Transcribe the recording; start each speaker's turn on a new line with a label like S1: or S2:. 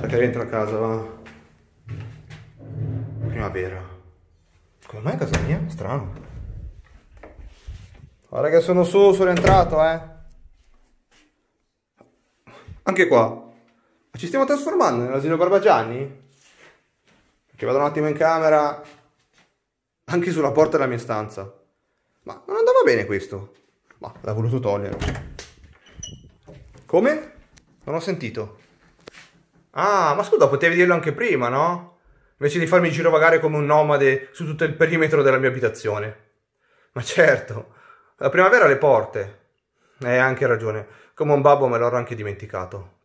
S1: Perché rientro a casa, va? Primavera. Come mai a casa mia? Strano. Guarda che sono su, sono entrato, eh. Anche qua. Ma ci stiamo trasformando nell'asilo Barbagianni? Perché vado un attimo in camera. Anche sulla porta della mia stanza. Ma non andava bene questo. Ma l'ha voluto togliere. Come? Non ho sentito. Ah, ma scusa, potevi dirlo anche prima, no? Invece di farmi girovagare come un nomade su tutto il perimetro della mia abitazione. Ma certo, la primavera alle porte. Eh, hai anche ragione, come un babbo me l'ho anche dimenticato.